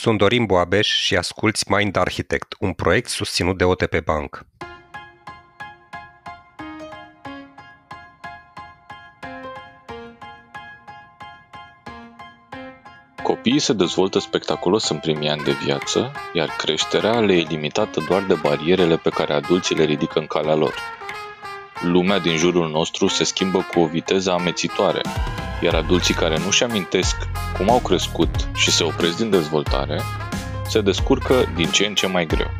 Sunt Dorin Boabeș și asculți Mind Architect, un proiect susținut de OTP Bank. Copiii se dezvoltă spectaculos în primii ani de viață, iar creșterea le e limitată doar de barierele pe care adulții le ridică în calea lor. Lumea din jurul nostru se schimbă cu o viteză amețitoare, iar adulții care nu-și amintesc cum au crescut și se opresc din dezvoltare, se descurcă din ce în ce mai greu.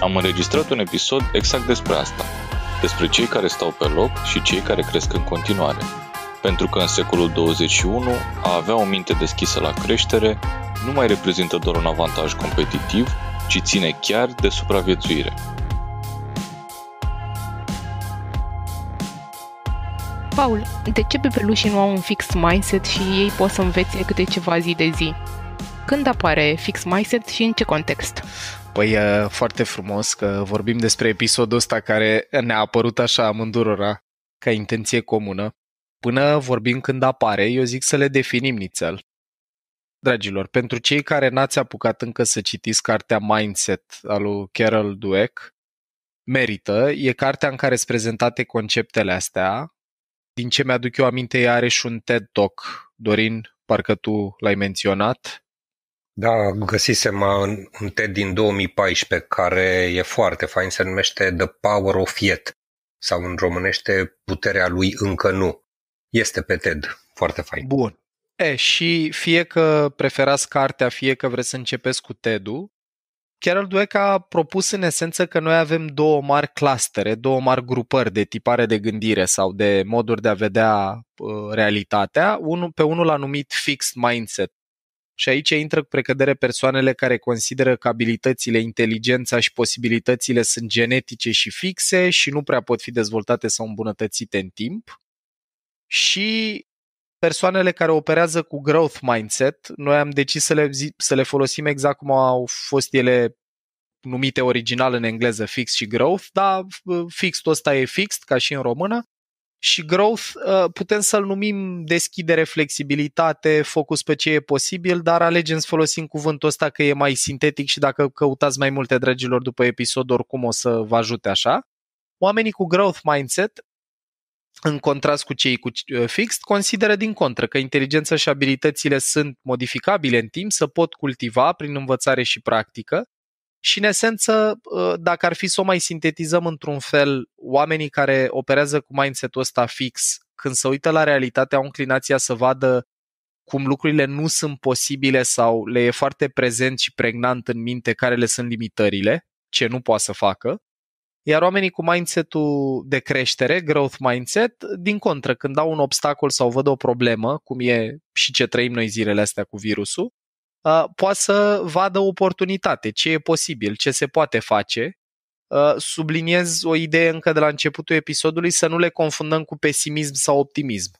Am înregistrat un episod exact despre asta, despre cei care stau pe loc și cei care cresc în continuare. Pentru că în secolul 21 a avea o minte deschisă la creștere nu mai reprezintă doar un avantaj competitiv, ci ține chiar de supraviețuire. Paul, de ce bebelușii nu au un fix mindset și ei pot să învețe câte ceva zi de zi? Când apare fix mindset și în ce context? Păi foarte frumos că vorbim despre episodul ăsta care ne-a apărut așa amândurora ca intenție comună. Până vorbim când apare, eu zic să le definim nițel. Dragilor, pentru cei care n-ați apucat încă să citiți cartea Mindset al lui Carol Dweck, merită. E cartea în care sunt prezentate conceptele astea din ce mi-aduc eu aminte, ea are și un TED Talk. Dorin, parcă tu l-ai menționat. Da, găsisem uh, un TED din 2014 care e foarte fain, se numește The Power of Yet sau în românește Puterea lui încă nu. Este pe TED, foarte fain. Bun. E, și fie că preferați cartea, fie că vreți să începeți cu TED-ul, Carol Dweck a propus în esență că noi avem două mari clustere, două mari grupări de tipare de gândire sau de moduri de a vedea uh, realitatea. Unul, pe unul a numit fixed mindset, și aici intră cu precădere persoanele care consideră că abilitățile, inteligența și posibilitățile sunt genetice și fixe și nu prea pot fi dezvoltate sau îmbunătățite în timp. Și persoanele care operează cu growth mindset, noi am decis să le, să le folosim exact cum au fost ele numite original în engleză fix și growth, dar fixed ăsta e fixed, ca și în română, și growth ă, putem să-l numim deschidere, flexibilitate, focus pe ce e posibil, dar alegem să folosim cuvântul ăsta că e mai sintetic și dacă căutați mai multe, dragilor, după episod, oricum o să vă ajute așa. Oamenii cu growth mindset în contrast cu cei cu uh, fixed, consideră din contră că inteligența și abilitățile sunt modificabile în timp, să pot cultiva prin învățare și practică și, în esență, uh, dacă ar fi să o mai sintetizăm într-un fel, oamenii care operează cu mindset-ul ăsta fix, când se uită la realitate, au înclinația să vadă cum lucrurile nu sunt posibile sau le e foarte prezent și pregnant în minte care le sunt limitările, ce nu poate să facă, iar oamenii cu mindset-ul de creștere, growth mindset, din contră, când au un obstacol sau văd o problemă, cum e și ce trăim noi zilele astea cu virusul, uh, poate să vadă oportunitate, ce e posibil, ce se poate face. Uh, subliniez o idee încă de la începutul episodului, să nu le confundăm cu pesimism sau optimism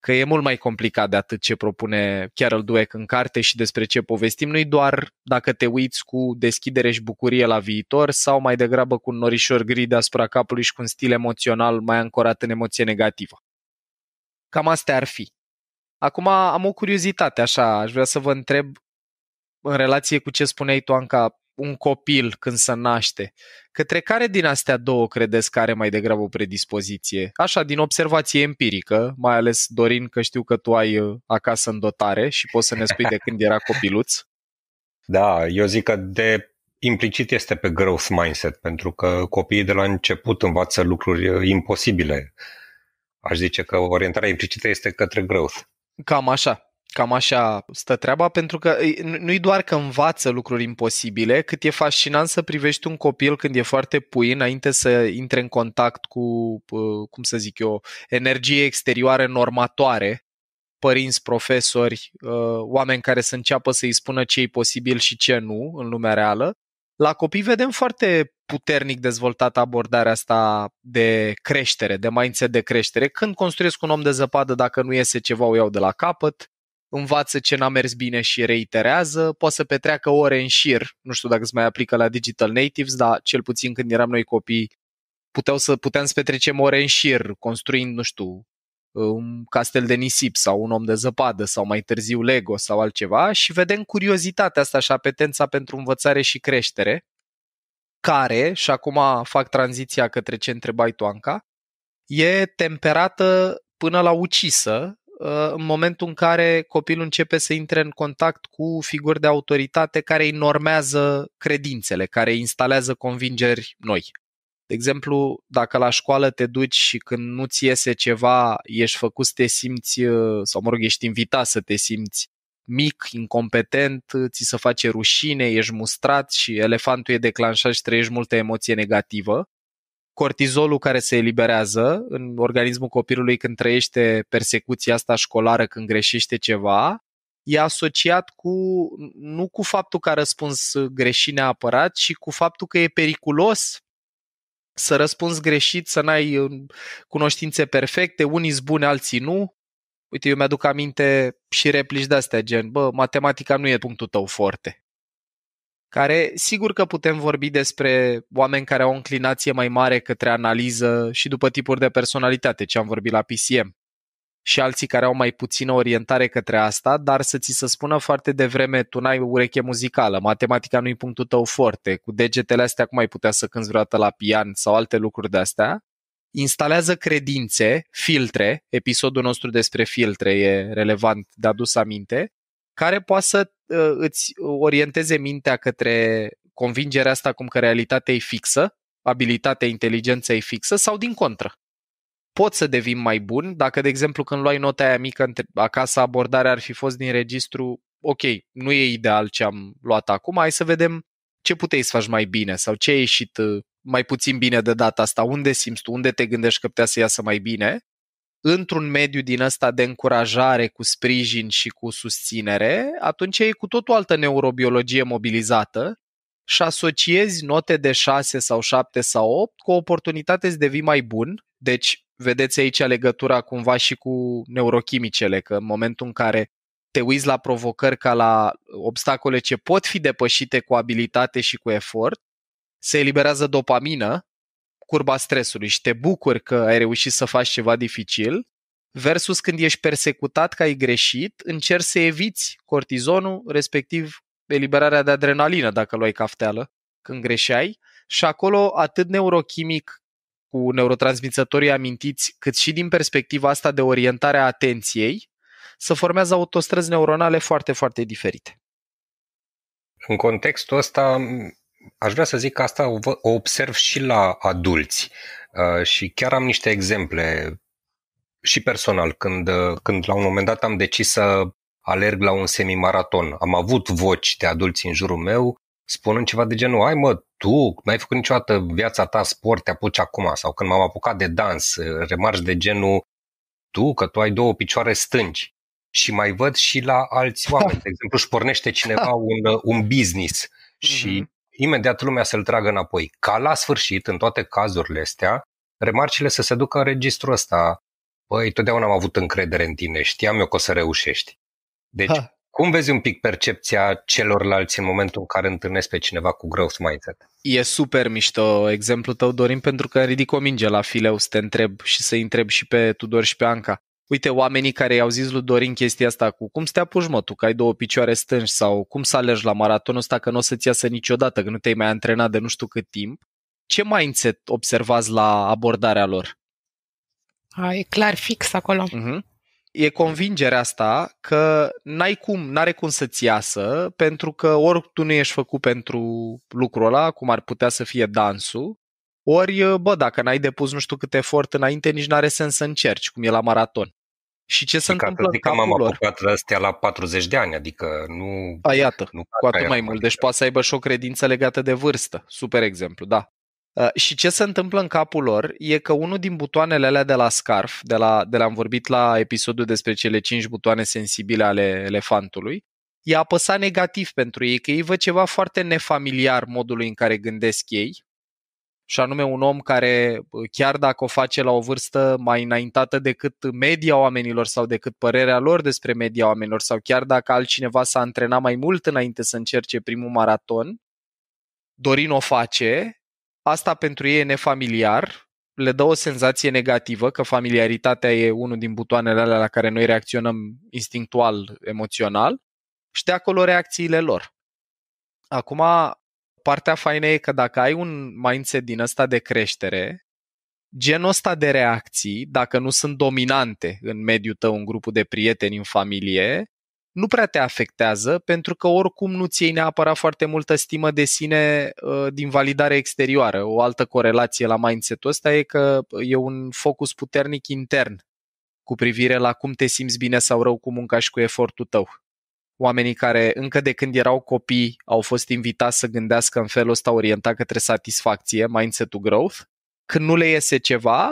că e mult mai complicat de atât ce propune chiar îl duec în carte și despre ce povestim noi, doar dacă te uiți cu deschidere și bucurie la viitor sau mai degrabă cu un norișor gri deasupra capului și cu un stil emoțional mai ancorat în emoție negativă. Cam astea ar fi. Acum am o curiozitate, așa, aș vrea să vă întreb în relație cu ce spuneai tu, Anca, un copil când se naște. Către care din astea două credeți că are mai degrabă o predispoziție? Așa, din observație empirică, mai ales Dorin, că știu că tu ai uh, acasă în dotare și poți să ne spui de când era copiluț. Da, eu zic că de implicit este pe growth mindset, pentru că copiii de la început învață lucruri uh, imposibile. Aș zice că orientarea implicită este către growth. Cam așa. Cam așa stă treaba, pentru că nu-i doar că învață lucruri imposibile, cât e fascinant să privești un copil când e foarte pui, înainte să intre în contact cu, cum să zic eu, energie exterioară normatoare, părinți, profesori, ă, oameni care să înceapă să-i spună ce e posibil și ce nu în lumea reală. La copii vedem foarte puternic dezvoltată abordarea asta de creștere, de mindset de creștere. Când construiesc un om de zăpadă, dacă nu iese ceva, o iau de la capăt învață ce n-a mers bine și reiterează, poate să petreacă ore în șir, nu știu dacă se mai aplică la digital natives, dar cel puțin când eram noi copii puteau să, puteam să petrecem ore în șir, construind, nu știu, un castel de nisip sau un om de zăpadă sau mai târziu Lego sau altceva și vedem curiozitatea asta și apetența pentru învățare și creștere, care, și acum fac tranziția către ce întrebai tu, Anca, e temperată până la ucisă Uh, în momentul în care copilul începe să intre în contact cu figuri de autoritate care îi normează credințele, care îi instalează convingeri noi. De exemplu, dacă la școală te duci și când nu ți iese ceva, ești făcut să te simți, uh, sau mă rog, ești invitat să te simți mic, incompetent, ți se face rușine, ești mustrat și elefantul e declanșat și trăiești multă emoție negativă, cortizolul care se eliberează în organismul copilului când trăiește persecuția asta școlară, când greșește ceva, e asociat cu, nu cu faptul că a răspuns greșit neapărat, ci cu faptul că e periculos să răspunzi greșit, să n-ai um, cunoștințe perfecte, unii bune, alții nu. Uite, eu mi-aduc aminte și replici de-astea, gen, bă, matematica nu e punctul tău foarte care sigur că putem vorbi despre oameni care au o înclinație mai mare către analiză și după tipuri de personalitate, ce am vorbit la PCM, și alții care au mai puțină orientare către asta, dar să ți se spună foarte devreme, tu n-ai ureche muzicală, matematica nu-i punctul tău foarte, cu degetele astea cum ai putea să cânti vreodată la pian sau alte lucruri de astea, instalează credințe, filtre, episodul nostru despre filtre e relevant de adus aminte, care poate să Uh, îți orienteze mintea către convingerea asta cum că realitatea e fixă, abilitatea, inteligența e fixă sau din contră. Pot să devin mai bun dacă, de exemplu, când luai nota aia mică acasă, abordarea ar fi fost din registru, ok, nu e ideal ce am luat acum, hai să vedem ce puteai să faci mai bine sau ce a ieșit uh, mai puțin bine de data asta, unde simți tu, unde te gândești că putea să iasă mai bine într-un mediu din ăsta de încurajare, cu sprijin și cu susținere, atunci e cu tot o altă neurobiologie mobilizată și asociezi note de 6 sau 7 sau 8 cu oportunitate să devii mai bun. Deci, vedeți aici legătura cumva și cu neurochimicele, că în momentul în care te uiți la provocări ca la obstacole ce pot fi depășite cu abilitate și cu efort, se eliberează dopamină, curba stresului și te bucuri că ai reușit să faci ceva dificil, versus când ești persecutat că ai greșit, încerci să eviți cortizonul, respectiv eliberarea de adrenalină dacă luai cafteală când greșeai și acolo atât neurochimic cu neurotransmițătorii amintiți, cât și din perspectiva asta de orientare a atenției, să formează autostrăzi neuronale foarte, foarte diferite. În contextul ăsta, aș vrea să zic că asta o, observ și la adulți uh, și chiar am niște exemple și personal, când, uh, când la un moment dat am decis să alerg la un semimaraton, am avut voci de adulți în jurul meu spunând ceva de genul, ai mă, tu n-ai făcut niciodată viața ta sport, te apuci acum, sau când m-am apucat de dans, uh, remarci de genul, tu, că tu ai două picioare stângi. Și mai văd și la alți oameni, de exemplu, își pornește cineva un, un business mhm. și imediat lumea să-l tragă înapoi. Ca la sfârșit, în toate cazurile astea, remarcile să se ducă în registrul ăsta. Băi, totdeauna am avut încredere în tine, știam eu că o să reușești. Deci, ha. Cum vezi un pic percepția celorlalți în momentul în care întâlnesc pe cineva cu growth mindset? E super mișto exemplul tău, Dorin, pentru că ridic o minge la fileu să te întreb și să întreb și pe Tudor și pe Anca uite, oamenii care i-au zis lui Dorin chestia asta cu cum să te apuci, mă, tu că ai două picioare stângi sau cum să alergi la maratonul ăsta că nu o să-ți iasă niciodată, că nu te-ai mai antrenat de nu știu cât timp, ce mindset observați la abordarea lor? A, e clar fix acolo. Uh-huh. E convingerea asta că n-ai cum, n-are cum să-ți iasă, pentru că ori tu nu ești făcut pentru lucrul ăla, cum ar putea să fie dansul, ori, bă, dacă n-ai depus nu știu cât efort înainte, nici n-are sens să încerci, cum e la maraton. Și ce se întâmplă adică capul am apucat lor? astea la 40 de ani, adică nu... A, iată, nu cu atât mai mult, deci poate să aibă și o credință legată de vârstă. Super exemplu, da. și ce se întâmplă în capul lor e că unul din butoanele alea de la scarf, de la, de la am vorbit la episodul despre cele 5 butoane sensibile ale elefantului, i-a apăsat negativ pentru ei, că ei văd ceva foarte nefamiliar modului în care gândesc ei, și anume un om care, chiar dacă o face la o vârstă mai înaintată decât media oamenilor sau decât părerea lor despre media oamenilor, sau chiar dacă altcineva s-a antrenat mai mult înainte să încerce primul maraton, Dorin o face, asta pentru ei e nefamiliar, le dă o senzație negativă că familiaritatea e unul din butoanele alea la care noi reacționăm instinctual, emoțional, și de acolo reacțiile lor. Acum, partea faină e că dacă ai un mindset din ăsta de creștere, genul ăsta de reacții, dacă nu sunt dominante în mediul tău, în grupul de prieteni, în familie, nu prea te afectează pentru că oricum nu ți iei neapărat foarte multă stimă de sine uh, din validare exterioară. O altă corelație la mindset-ul ăsta e că e un focus puternic intern cu privire la cum te simți bine sau rău cu munca și cu efortul tău oamenii care încă de când erau copii au fost invitați să gândească în felul ăsta orientat către satisfacție, mindset to growth. Când nu le iese ceva,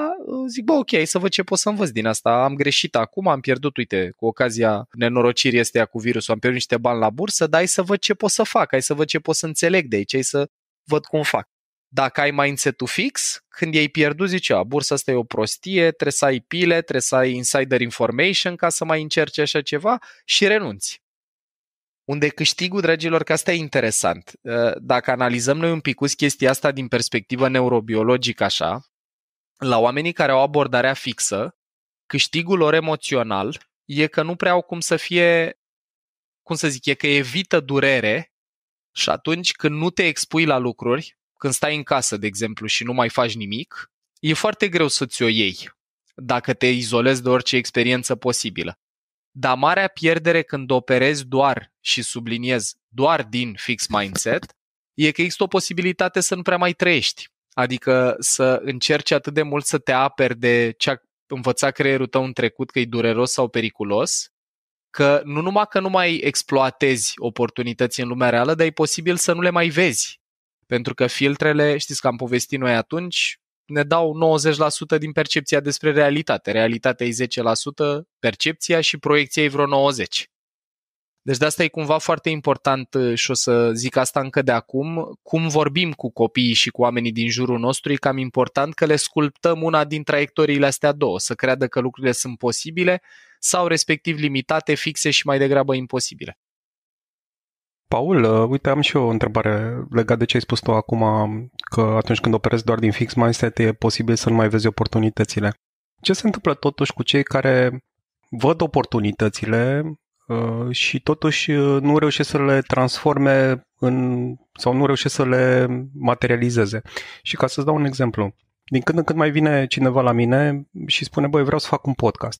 zic, bă, ok, să văd ce pot să învăț din asta. Am greșit acum, am pierdut, uite, cu ocazia nenorocirii este cu virusul, am pierdut niște bani la bursă, dar hai să văd ce pot să fac, hai să văd ce pot să înțeleg de aici, hai să văd cum fac dacă ai mindset-ul fix, când ei pierdut, zice, a, bursa asta e o prostie, trebuie să ai pile, trebuie să ai insider information ca să mai încerci așa ceva și renunți unde câștigul, dragilor, că asta e interesant. Uh, dacă analizăm noi un pic chestia asta din perspectivă neurobiologică așa, la oamenii care au abordarea fixă, câștigul lor emoțional e că nu prea au cum să fie, cum să zic, e că evită durere și atunci când nu te expui la lucruri, când stai în casă, de exemplu, și nu mai faci nimic, e foarte greu să-ți o iei dacă te izolezi de orice experiență posibilă dar marea pierdere când operezi doar și subliniez doar din fix mindset e că există o posibilitate să nu prea mai trăiești. Adică să încerci atât de mult să te aperi de ce a învățat creierul tău în trecut că e dureros sau periculos, că nu numai că nu mai exploatezi oportunități în lumea reală, dar e posibil să nu le mai vezi. Pentru că filtrele, știți că am povestit noi atunci, ne dau 90% din percepția despre realitate. Realitatea e 10%, percepția și proiecția e vreo 90%. Deci de asta e cumva foarte important uh, și o să zic asta încă de acum, cum vorbim cu copiii și cu oamenii din jurul nostru, e cam important că le sculptăm una din traiectoriile astea două, să creadă că lucrurile sunt posibile sau respectiv limitate, fixe și mai degrabă imposibile. Paul, uh, uite, am și eu o întrebare legată de ce ai spus tu acum, că atunci când operezi doar din fix mindset e posibil să nu mai vezi oportunitățile. Ce se întâmplă totuși cu cei care văd oportunitățile uh, și totuși uh, nu reușesc să le transforme în, sau nu reușesc să le materializeze? Și ca să-ți dau un exemplu, din când în când mai vine cineva la mine și spune, băi, vreau să fac un podcast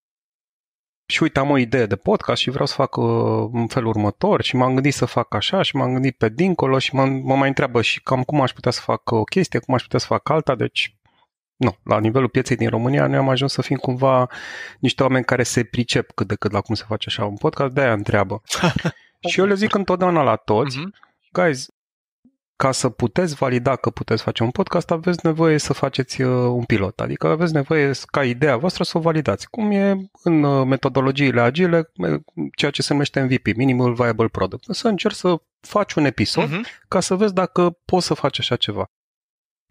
și uite, am o idee de podcast și vreau să fac uh, în felul următor și m-am gândit să fac așa și m-am gândit pe dincolo și mă, mai întreabă și cam cum aș putea să fac uh, o chestie, cum aș putea să fac alta, deci nu, la nivelul pieței din România noi am ajuns să fim cumva niște oameni care se pricep cât de cât la cum se face așa un podcast, de-aia întreabă. și eu le zic întotdeauna la toți, uh-huh. guys, ca să puteți valida că puteți face un podcast, aveți nevoie să faceți uh, un pilot, adică aveți nevoie ca ideea voastră să o validați, cum e în uh, metodologiile agile, uh, ceea ce se numește MVP, Minimal Viable Product. Să încerci să faci un episod uh-huh. ca să vezi dacă poți să faci așa ceva.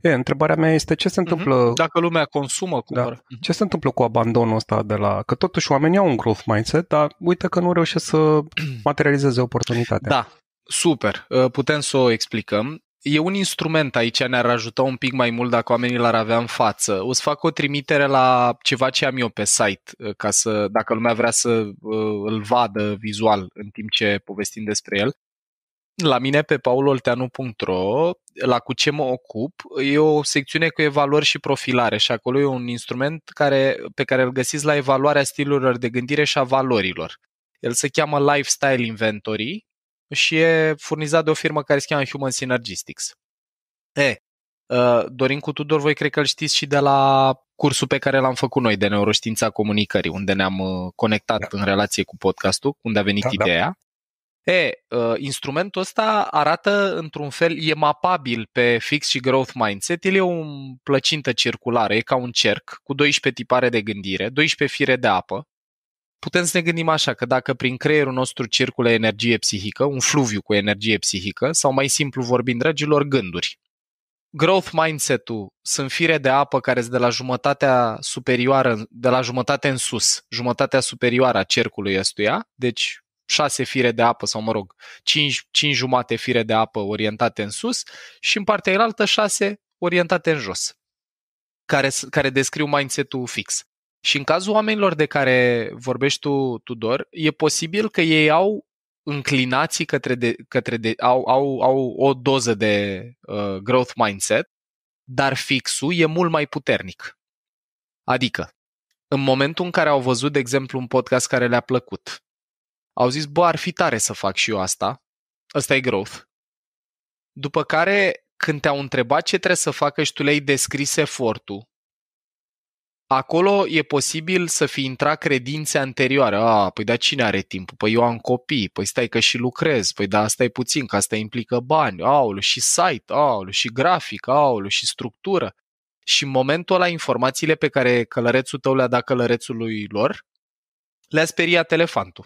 E, întrebarea mea este ce se mhm. întâmplă... Uh-huh. Dacă lumea consumă, da. cumpără. Da. Uh-huh. Ce se întâmplă cu abandonul ăsta de la... Că totuși oamenii au un growth mindset, dar uite că nu reușesc să materializeze oportunitatea. Da, Super, uh, putem să o explicăm. E un instrument aici, ne-ar ajuta un pic mai mult dacă oamenii l-ar avea în față. O să fac o trimitere la ceva ce am eu pe site, uh, ca să, dacă lumea vrea să uh, îl vadă vizual în timp ce povestim despre el la mine pe paulolteanu.ro, la cu ce mă ocup, e o secțiune cu evaluări și profilare și acolo e un instrument care, pe care îl găsiți la evaluarea stilurilor de gândire și a valorilor. El se cheamă Lifestyle Inventory și e furnizat de o firmă care se cheamă Human Synergistics. E, ă, Dorin cu Tudor, voi cred că îl știți și de la cursul pe care l-am făcut noi de neuroștiința comunicării, unde ne-am ă, conectat da. în relație cu podcastul, unde a venit da, da. ideea. Da. E, ă, instrumentul ăsta arată într-un fel, e mapabil pe fix și growth mindset. El e o plăcintă circulară, e ca un cerc cu 12 tipare de gândire, 12 fire de apă, putem să ne gândim așa, că dacă prin creierul nostru circulă energie psihică, un fluviu cu energie psihică, sau mai simplu vorbind, dragilor, gânduri. Growth mindset-ul sunt fire de apă care sunt de la jumătatea superioară, de la jumătate în sus, jumătatea superioară a cercului ăstuia, deci șase fire de apă sau, mă rog, cinci, cinci jumate fire de apă orientate în sus și în partea elaltă șase orientate în jos, care, care descriu mindset-ul fix. Și în cazul oamenilor de care vorbești tu, Tudor, e posibil că ei au înclinații către, de, către de, au, au, au o doză de uh, growth mindset, dar fixul e mult mai puternic. Adică, în momentul în care au văzut, de exemplu, un podcast care le-a plăcut, au zis, bă, ar fi tare să fac și eu asta, ăsta e growth. După care, când te-au întrebat ce trebuie să facă și tu le-ai descris efortul, acolo e posibil să fi intrat credințe anterioare. A, păi da, cine are timp? Păi eu am copii, păi stai că și lucrez, păi da, asta e puțin, că asta implică bani, aulu, și site, aulu, și grafic, aulu, și structură. Și în momentul ăla, informațiile pe care călărețul tău le-a dat călărețului lor, le-a speriat elefantul.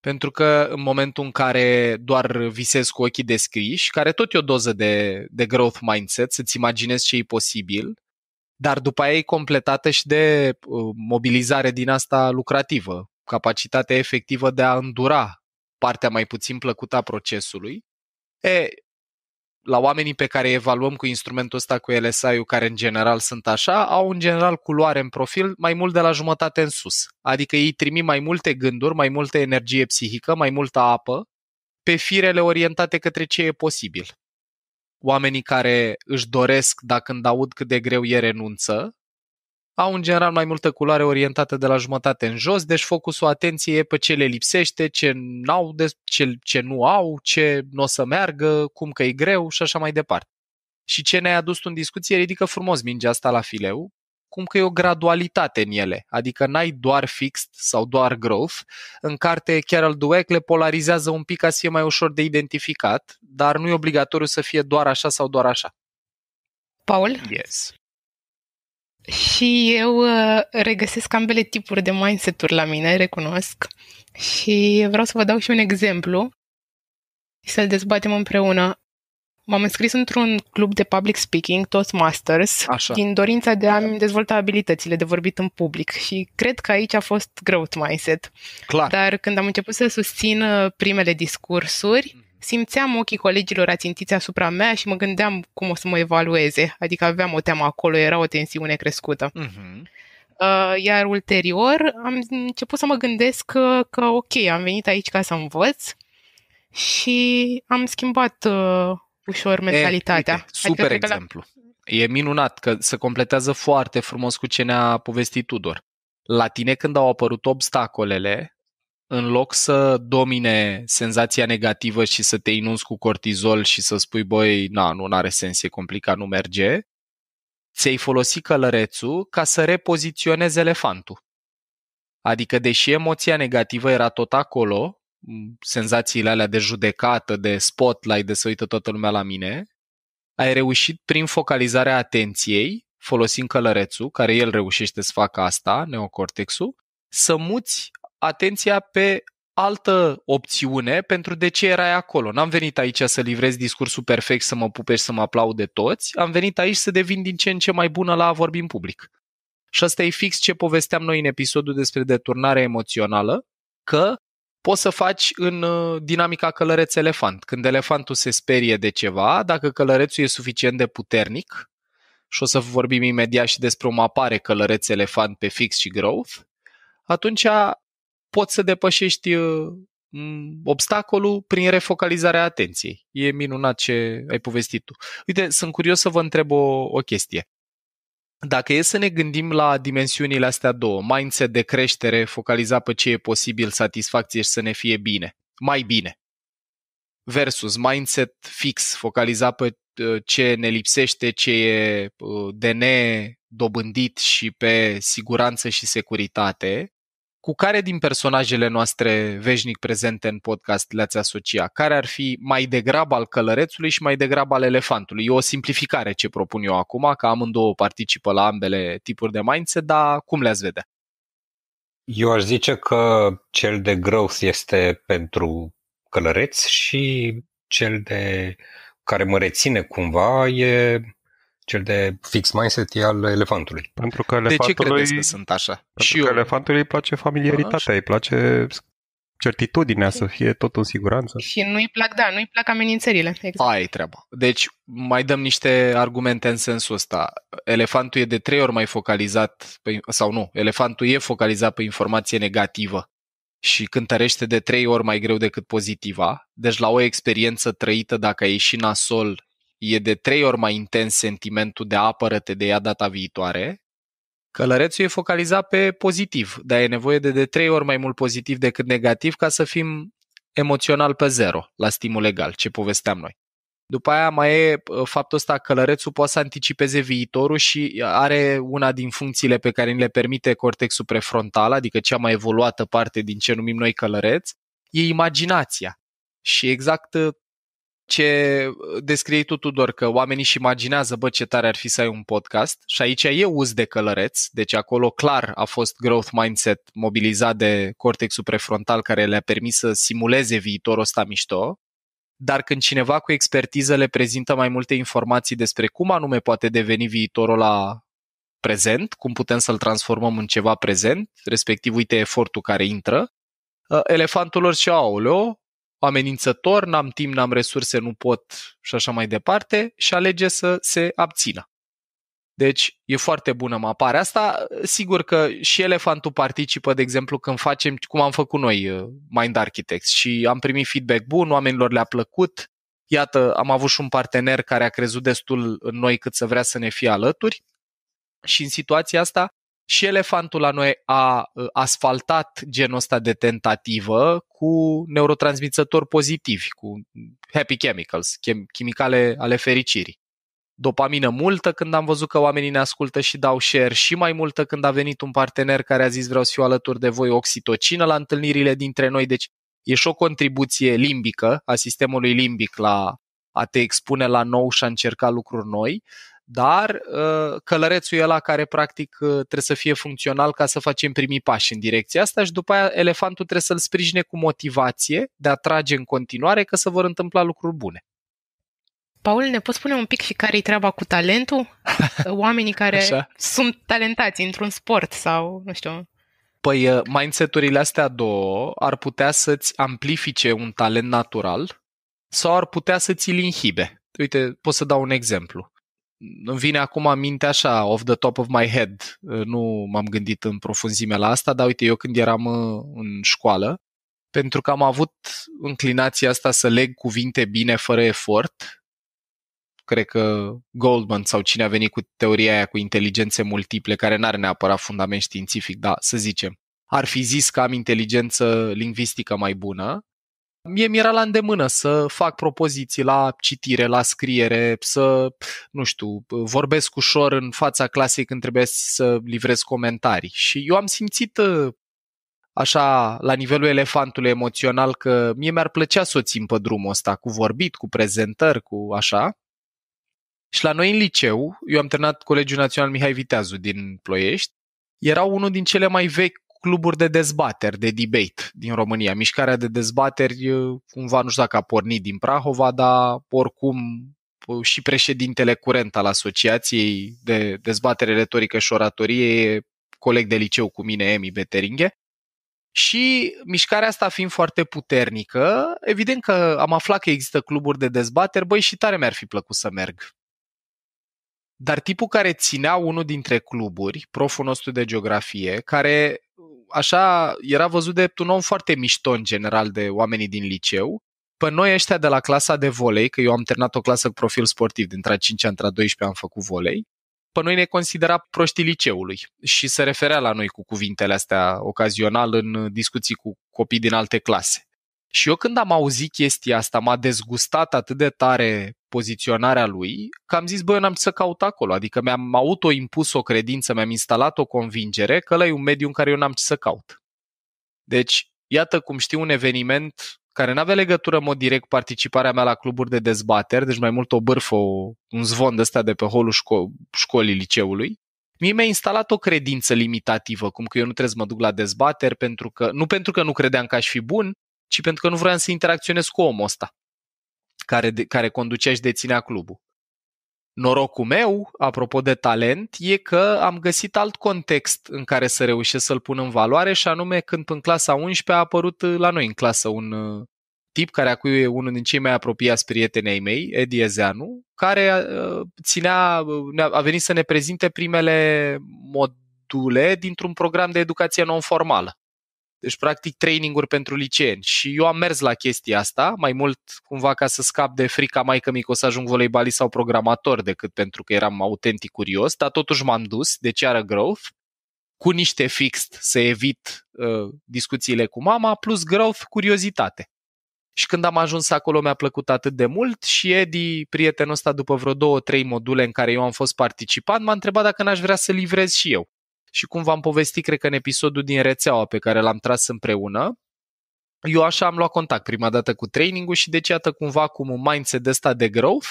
Pentru că în momentul în care doar visezi cu ochii descriși, care tot e o doză de, de growth mindset, să-ți imaginezi ce e posibil, dar după aia e completată și de uh, mobilizare din asta lucrativă, capacitatea efectivă de a îndura partea mai puțin plăcută a procesului. E, la oamenii pe care evaluăm cu instrumentul ăsta, cu LSI-ul, care în general sunt așa, au în general culoare în profil mai mult de la jumătate în sus. Adică ei trimit mai multe gânduri, mai multă energie psihică, mai multă apă, pe firele orientate către ce e posibil oamenii care își doresc, dacă când aud cât de greu e renunță, au în general mai multă culoare orientată de la jumătate în jos, deci focusul atenției e pe ce le lipsește, ce, n-au de, ce, ce nu au, ce nu o să meargă, cum că e greu și așa mai departe. Și ce ne-ai adus în discuție ridică frumos mingea asta la fileu, cum că e o gradualitate în ele, adică n-ai doar fixed sau doar growth. În carte Carol Dweck le polarizează un pic ca să fie mai ușor de identificat, dar nu e obligatoriu să fie doar așa sau doar așa. Paul? Yes. Și eu uh, regăsesc ambele tipuri de mindset-uri la mine, recunosc. Și vreau să vă dau și un exemplu și să-l dezbatem împreună. M-am înscris într-un club de public speaking, toți masters, Așa. din dorința de a-mi dezvolta abilitățile de vorbit în public și cred că aici a fost growth mindset. Clar. Dar când am început să susțin uh, primele discursuri, mhm. simțeam ochii colegilor ațintiți asupra mea și mă gândeam cum o să mă evalueze. Adică aveam o teamă acolo, era o tensiune crescută. Uh-huh. Iar ulterior am început să mă gândesc că, uh, că ok, am venit aici ca să învăț și am schimbat uh, ușor mentalitatea. E, uite, adică super adică exemplu. La... E minunat că se completează foarte frumos cu ce ne-a povestit Tudor. La tine când au apărut obstacolele, în loc să domine senzația negativă și să te inunzi cu cortizol și să spui, băi, na, nu are sens, e complicat, nu merge, ți-ai folosit călărețul ca să repoziționezi elefantul. Adică, deși emoția negativă era tot acolo, senzațiile alea de judecată, de spotlight, de să uită toată lumea la mine, ai reușit prin focalizarea atenției, folosind călărețul, care el reușește să facă asta, neocortexul, să muți atenția pe altă opțiune pentru de ce erai acolo. N-am venit aici să livrez discursul perfect, să mă pupești, să mă aplaude toți. Am venit aici să devin din ce în ce mai bună la a vorbi în public. Și asta e fix ce povesteam noi în episodul despre deturnare emoțională, că poți să faci în uh, dinamica călăreț-elefant. Când elefantul se sperie de ceva, dacă călărețul e suficient de puternic, și o să vorbim imediat și despre o mapare călăreț-elefant pe fix și growth, atunci poți să depășești uh, obstacolul prin refocalizarea atenției. E minunat ce ai povestit tu. Uite, sunt curios să vă întreb o, o chestie. Dacă e să ne gândim la dimensiunile astea două, mindset de creștere, focaliza pe ce e posibil, satisfacție și să ne fie bine, mai bine, versus mindset fix, focaliza pe ă, ce ne lipsește, ce e ă, de nedobândit și pe siguranță și securitate, cu care din personajele noastre veșnic prezente în podcast le-ați asocia? Care ar fi mai degrabă al călărețului și mai degrabă al elefantului? E o simplificare ce propun eu acum, că amândouă participă la ambele tipuri de mindset, dar cum le-ați vedea? Eu aș zice că cel de growth este pentru călăreți și cel de care mă reține cumva e cel de fix mindset e al elefantului. Pentru că elefantului, de ce credeți că sunt așa? Pentru și că eu. elefantului îi place familiaritatea, îi place certitudinea să fie tot în siguranță. Și nu-i plac, da, nu-i plac amenințările. Exact. Ai treaba. Deci mai dăm niște argumente în sensul ăsta. Elefantul e de trei ori mai focalizat, pe, sau nu, elefantul e focalizat pe informație negativă și cântărește de trei ori mai greu decât pozitiva. Deci la o experiență trăită, dacă ai ieșit nasol, e de trei ori mai intens sentimentul de apără-te de ea data viitoare, călărețul e focalizat pe pozitiv, dar e nevoie de de trei ori mai mult pozitiv decât negativ ca să fim emoțional pe zero la stimul legal, ce povesteam noi. După aia mai e faptul ăsta, călărețul poate să anticipeze viitorul și are una din funcțiile pe care ni le permite cortexul prefrontal, adică cea mai evoluată parte din ce numim noi călăreț, e imaginația. Și exact ce uh, descrie tu, Tudor, că oamenii își imaginează, bă, ce tare ar fi să ai un podcast și aici e uz de călăreț, deci acolo clar a fost growth mindset mobilizat de cortexul prefrontal care le-a permis să simuleze viitorul ăsta mișto, dar când cineva cu expertiză le prezintă mai multe informații despre cum anume poate deveni viitorul la prezent, cum putem să-l transformăm în ceva prezent, respectiv uite efortul care intră, uh, elefantul lor și aoleo, amenințător, n-am timp, n-am resurse, nu pot și așa mai departe și alege să se abțină. Deci e foarte bună mapare. asta. Sigur că și elefantul participă, de exemplu, când facem, cum am făcut noi uh, Mind Architects și am primit feedback bun, oamenilor le-a plăcut. Iată, am avut și un partener care a crezut destul în noi cât să vrea să ne fie alături. Și în situația asta și elefantul la noi a uh, asfaltat genul ăsta de tentativă cu neurotransmițători pozitivi, cu happy chemicals, chem- chimicale ale fericirii. Dopamină multă când am văzut că oamenii ne ascultă și dau share și mai multă când a venit un partener care a zis vreau să fiu alături de voi, oxitocină la întâlnirile dintre noi, deci e și o contribuție limbică a sistemului limbic la a te expune la nou și a încerca lucruri noi, dar ă, călărețul e ăla care practic ă, trebuie să fie funcțional ca să facem primii pași în direcția asta și după aia elefantul trebuie să-l sprijine cu motivație de a trage în continuare că se vor întâmpla lucruri bune. Paul, ne poți spune un pic și care-i treaba cu talentul? Oamenii care Așa. sunt talentați într-un sport sau, nu știu... Păi ă, mindset-urile astea două ar putea să-ți amplifice un talent natural sau ar putea să ți-l inhibe. Uite, pot să dau un exemplu îmi vine acum aminte așa, off the top of my head, nu m-am gândit în profunzime la asta, dar uite, eu când eram uh, în școală, pentru că am avut înclinația asta să leg cuvinte bine fără efort, cred că Goldman sau cine a venit cu teoria aia cu inteligențe multiple, care n are neapărat fundament științific, dar să zicem, ar fi zis că am inteligență lingvistică mai bună, Mie mi-era la îndemână să fac propoziții la citire, la scriere, să, nu știu, vorbesc ușor în fața clasei când trebuie să livrez comentarii. Și eu am simțit ă, așa, la nivelul elefantului emoțional, că mie mi-ar plăcea să o țin pe drumul ăsta, cu vorbit, cu prezentări, cu așa. Și la noi în liceu, eu am terminat Colegiul Național Mihai Viteazu din Ploiești, era unul din cele mai vechi cluburi de dezbateri, de debate din România. Mișcarea de dezbateri, cumva, nu știu dacă a pornit din Prahova, dar oricum și președintele curent al Asociației de Dezbatere Retorică și Oratorie e coleg de liceu cu mine, Emi Beteringhe. Și mișcarea asta fiind foarte puternică, evident că am aflat că există cluburi de dezbateri, băi, și tare mi-ar fi plăcut să merg. Dar tipul care ținea unul dintre cluburi, proful nostru de geografie, care așa era văzut de un om foarte mișto în general de oamenii din liceu. Pe noi ăștia de la clasa de volei, că eu am terminat o clasă cu profil sportiv, dintre a 5 între a 12 am făcut volei, pe noi ne considera proștii liceului și se referea la noi cu cuvintele astea ocazional în discuții cu copii din alte clase. Și eu când am auzit chestia asta, m-a dezgustat atât de tare poziționarea lui, că am zis, băi, eu n-am ce să caut acolo. Adică mi-am autoimpus o credință, mi-am instalat o convingere că ăla e un mediu în care eu n-am ce să caut. Deci, iată cum știu un eveniment care n avea legătură în mod direct cu participarea mea la cluburi de dezbateri, deci mai mult o bârfă, un zvon de ăsta de pe holul șco- școlii liceului, mie mi-a instalat o credință limitativă, cum că eu nu trebuie să mă duc la dezbateri, pentru că, nu pentru că nu credeam că aș fi bun, ci pentru că nu vreau să interacționez cu omul ăsta care, de, care conducea și deținea clubul. Norocul meu, apropo de talent, e că am găsit alt context în care să reușesc să-l pun în valoare și anume când în clasa 11 a apărut uh, la noi în clasă un uh, tip care acum e unul din cei mai apropiați prieteni ai mei, Edi Ezeanu, care uh, ținea, a venit să ne prezinte primele module dintr-un program de educație non-formală. Deci, practic, traininguri pentru liceeni. Și eu am mers la chestia asta, mai mult cumva ca să scap de frica mai că o să ajung voleibalist sau programator decât pentru că eram autentic curios, dar totuși m-am dus de ceară growth cu niște fixed să evit uh, discuțiile cu mama, plus growth, curiozitate. Și când am ajuns acolo mi-a plăcut atât de mult și Edi, prietenul ăsta, după vreo două, trei module în care eu am fost participant, m-a întrebat dacă n-aș vrea să livrez și eu și cum v-am povestit, cred că în episodul din rețeaua pe care l-am tras împreună, eu așa am luat contact prima dată cu trainingul și deci iată cumva cum un mindset de ăsta de growth,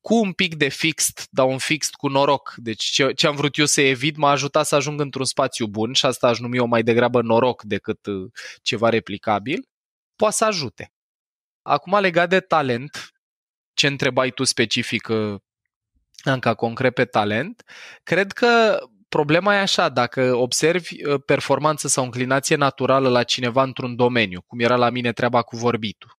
cu un pic de fixed, dar un fixed cu noroc. Deci ce, ce am vrut eu să evit m-a ajutat să ajung într-un spațiu bun și asta aș numi eu mai degrabă noroc decât uh, ceva replicabil. Poate să ajute. Acum legat de talent, ce întrebai tu specific uh, Anca concret pe talent, cred că problema e așa, dacă observi uh, performanță sau înclinație naturală la cineva într-un domeniu, cum era la mine treaba cu vorbitul,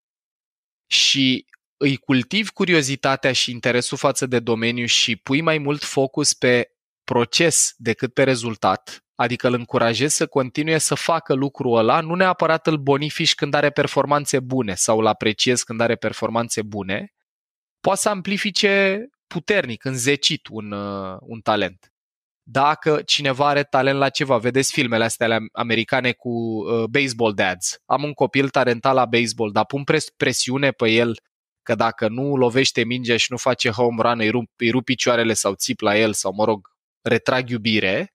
și îi cultivi curiozitatea și interesul față de domeniu și pui mai mult focus pe proces decât pe rezultat, adică îl încurajezi să continue să facă lucrul ăla, nu neapărat îl bonifici când are performanțe bune sau îl apreciezi când are performanțe bune, poate să amplifice puternic, înzecit un, uh, un talent dacă cineva are talent la ceva. Vedeți filmele astea americane cu uh, baseball dads. Am un copil talentat la baseball, dar pun presiune pe el că dacă nu lovește mingea și nu face home run, îi rup, îi rup picioarele sau țip la el sau, mă rog, retrag iubire,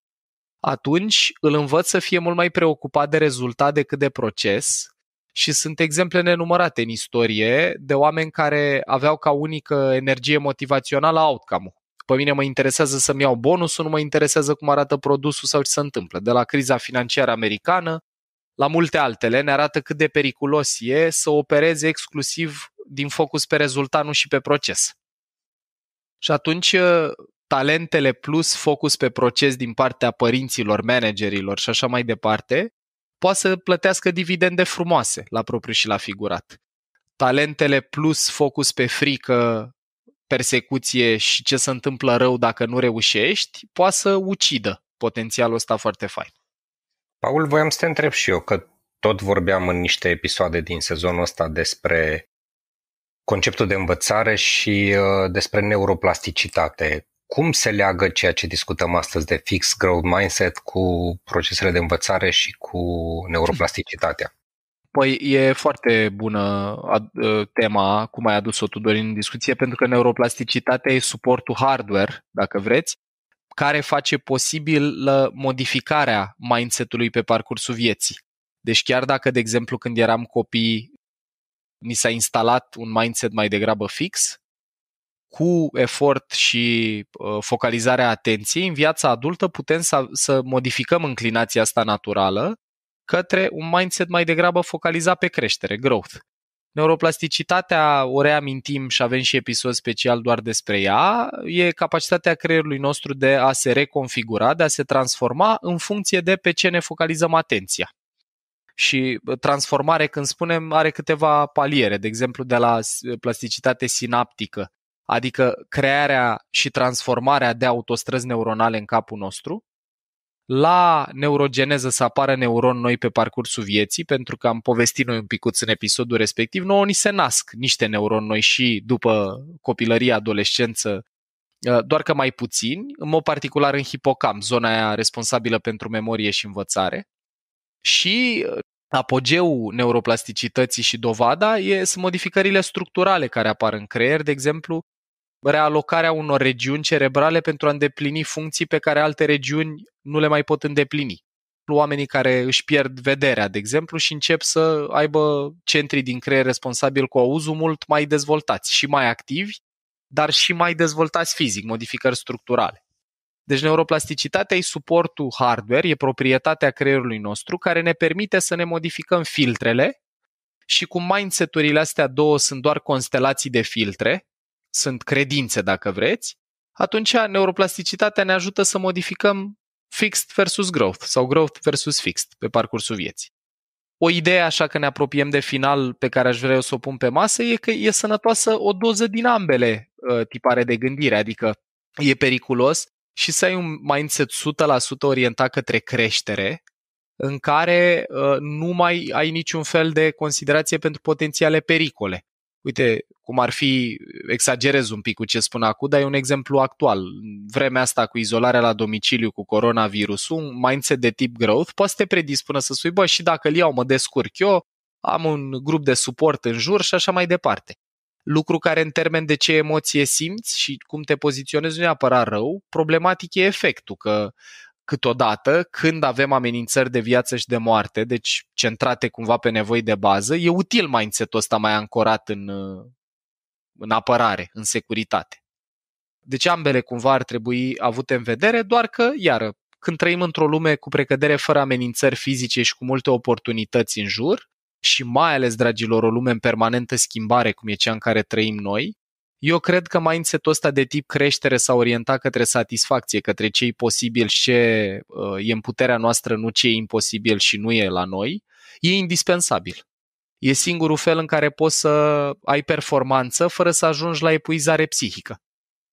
atunci îl învăț să fie mult mai preocupat de rezultat decât de proces și sunt exemple nenumărate în istorie de oameni care aveau ca unică energie motivațională outcome-ul. Pe mine mă interesează să-mi iau bonusul, nu mă interesează cum arată produsul sau ce se întâmplă. De la criza financiară americană la multe altele ne arată cât de periculos e să opereze exclusiv din focus pe rezultat, nu și pe proces. Și atunci uh, talentele plus focus pe proces din partea părinților, managerilor și așa mai departe, poate să plătească dividende frumoase la propriu și la figurat. Talentele plus focus pe frică, persecuție și ce se întâmplă rău dacă nu reușești, poate să ucidă potențialul ăsta foarte fain. Paul, voiam să te întreb și eu, că tot vorbeam în niște episoade din sezonul ăsta despre conceptul de învățare și uh, despre neuroplasticitate. Cum se leagă ceea ce discutăm astăzi de fix growth mindset cu procesele de învățare și cu neuroplasticitatea? Păi e foarte bună ă, tema, cum ai adus-o, tu Dorin, în discuție, pentru că neuroplasticitatea e suportul hardware, dacă vreți, care face posibil modificarea mindset-ului pe parcursul vieții. Deci chiar dacă, de exemplu, când eram copii, ni s-a instalat un mindset mai degrabă fix, cu efort și ă, focalizarea atenției, în viața adultă putem să, să modificăm înclinația asta naturală către un mindset mai degrabă focalizat pe creștere, growth. Neuroplasticitatea, o reamintim și avem și episod special doar despre ea, e capacitatea creierului nostru de a se reconfigura, de a se transforma în funcție de pe ce ne focalizăm atenția. Și transformare, când spunem, are câteva paliere, de exemplu de la plasticitate sinaptică, adică crearea și transformarea de autostrăzi neuronale în capul nostru, la neurogeneză să apară neuroni noi pe parcursul vieții, pentru că am povestit noi un picuț în episodul respectiv, nouă ni se nasc niște neuroni noi și după copilărie, adolescență, ă, doar că mai puțini, în mod particular în hipocam, zona aia responsabilă pentru memorie și învățare. Și ă, apogeul neuroplasticității și dovada e, sunt modificările structurale care apar în creier, de exemplu, realocarea unor regiuni cerebrale pentru a îndeplini funcții pe care alte regiuni nu le mai pot îndeplini. Oamenii care își pierd vederea, de exemplu, și încep să aibă centrii din creier responsabil cu auzul mult mai dezvoltați și mai activi, dar și mai dezvoltați fizic, modificări structurale. Deci neuroplasticitatea e suportul hardware, e proprietatea creierului nostru care ne permite să ne modificăm filtrele și cum mindset-urile astea două sunt doar constelații de filtre, sunt credințe, dacă vreți, atunci neuroplasticitatea ne ajută să modificăm fixed versus growth sau growth versus fixed pe parcursul vieții. O idee așa că ne apropiem de final pe care aș vrea eu să o pun pe masă e că e sănătoasă o doză din ambele uh, tipare de gândire, adică e periculos și să ai un mindset 100% orientat către creștere, în care uh, nu mai ai niciun fel de considerație pentru potențiale pericole uite, cum ar fi, exagerez un pic cu ce spun acum, dar e un exemplu actual. Vremea asta cu izolarea la domiciliu, cu coronavirusul, un mindset de tip growth poate să te predispună să spui, bă, și dacă îl iau, mă descurc eu, am un grup de suport în jur și așa mai departe. Lucru care în termen de ce emoție simți și cum te poziționezi nu e neapărat rău, problematic e efectul, că câteodată, când avem amenințări de viață și de moarte, deci centrate cumva pe nevoi de bază, e util mindset-ul ăsta mai ancorat în, în apărare, în securitate. Deci ambele cumva ar trebui avute în vedere, doar că, iară, când trăim într-o lume cu precădere fără amenințări fizice și cu multe oportunități în jur, și mai ales, dragilor, o lume în permanentă schimbare, cum e cea în care trăim noi, eu cred că mindset-ul ăsta de tip creștere s-a orientat către satisfacție, către ce e posibil și ce uh, e în puterea noastră, nu ce e imposibil și nu e la noi, e indispensabil. E singurul fel în care poți să ai performanță fără să ajungi la epuizare psihică.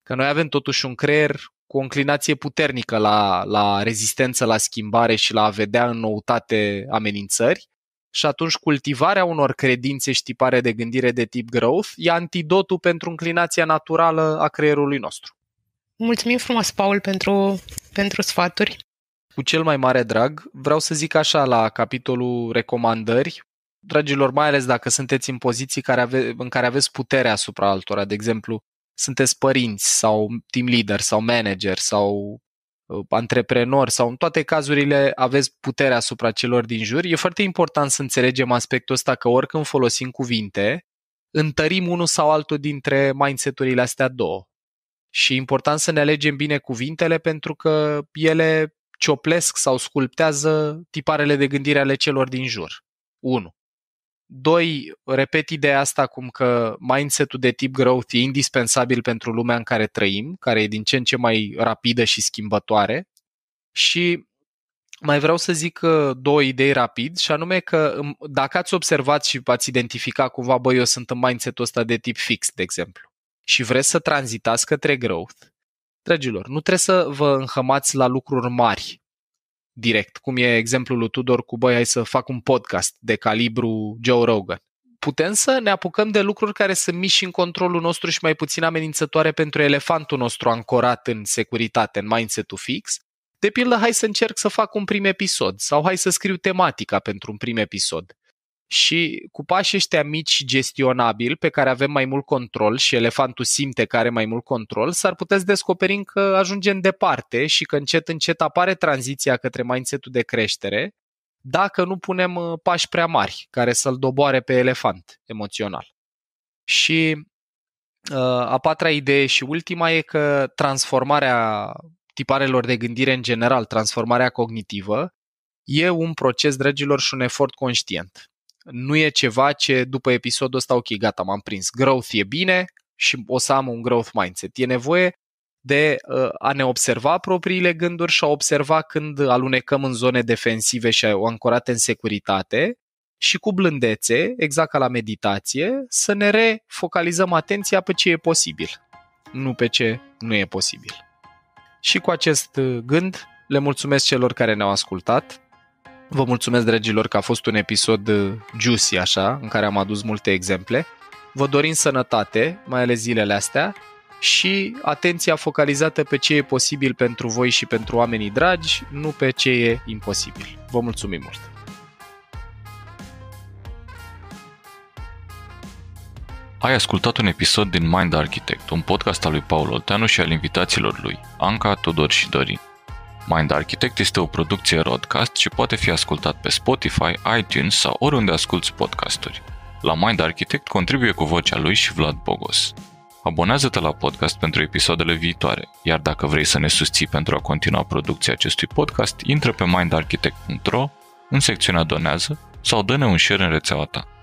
Că noi avem totuși un creier cu o înclinație puternică la, la rezistență, la schimbare și la a vedea în noutate amenințări, și atunci cultivarea unor credințe și tipare de gândire de tip growth e antidotul pentru înclinația naturală a creierului nostru. Mulțumim frumos, Paul, pentru, pentru sfaturi. Cu cel mai mare drag, vreau să zic așa la capitolul recomandări, dragilor, mai ales dacă sunteți în poziții care ave- în care aveți putere asupra altora, de exemplu, sunteți părinți sau team leader sau manager sau Uh, antreprenori sau în toate cazurile aveți puterea asupra celor din jur, e foarte important să înțelegem aspectul ăsta că oricând folosim cuvinte, întărim unul sau altul dintre mindset-urile astea două. Și e important să ne alegem bine cuvintele pentru că ele cioplesc sau sculptează tiparele de gândire ale celor din jur. 1. Doi, repet ideea asta cum că mindset-ul de tip growth e indispensabil pentru lumea în care trăim, care e din ce în ce mai rapidă și schimbătoare. Și mai vreau să zic uh, două idei rapid și anume că dacă ați observat și ați identifica cumva, băi, eu sunt în mindset-ul ăsta de tip fix, de exemplu, și vreți să tranzitați către growth, dragilor, nu trebuie să vă înhămați la lucruri mari, direct, cum e exemplul lui Tudor cu băi, hai să fac un podcast de calibru Joe Rogan. Putem să ne apucăm de lucruri care sunt mici în controlul nostru și mai puțin amenințătoare pentru elefantul nostru ancorat în securitate, în mindset-ul fix. De pildă, hai să încerc să fac un prim episod sau hai să scriu tematica pentru un prim episod și cu pașii ăștia mici și gestionabili, pe care avem mai mult control și elefantul simte că are mai mult control, s-ar putea să descoperim că ajungem departe și că încet, încet apare tranziția către mindset-ul de creștere, dacă nu punem uh, pași prea mari care să-l doboare pe elefant emoțional. Și uh, a patra idee și ultima e că transformarea tiparelor de gândire în general, transformarea cognitivă, e un proces, dragilor, și un efort conștient nu e ceva ce după episodul ăsta, ok, gata, m-am prins. Growth e bine și o să am un growth mindset. E nevoie de uh, a ne observa propriile gânduri și a observa când alunecăm în zone defensive și ancorate în securitate și cu blândețe, exact ca la meditație, să ne refocalizăm atenția pe ce e posibil, nu pe ce nu e posibil. Și cu acest uh, gând, le mulțumesc celor care ne-au ascultat, Vă mulțumesc, dragilor, că a fost un episod uh, juicy, așa, în care am adus multe exemple. Vă dorim sănătate, mai ales zilele astea, și atenția focalizată pe ce e posibil pentru voi și pentru oamenii dragi, nu pe ce e imposibil. Vă mulțumim mult! Ai ascultat un episod din Mind Architect, un podcast al lui Paul Olteanu și al invitațiilor lui, Anca, Tudor și Dorin. Mind Architect este o producție Rodcast și poate fi ascultat pe Spotify, iTunes sau oriunde asculti podcasturi. La Mind Architect contribuie cu vocea lui și Vlad Bogos. Abonează-te la podcast pentru episoadele viitoare, iar dacă vrei să ne susții pentru a continua producția acestui podcast, intră pe mindarchitect.ro în secțiunea Donează sau dă-ne un share în rețeaua ta.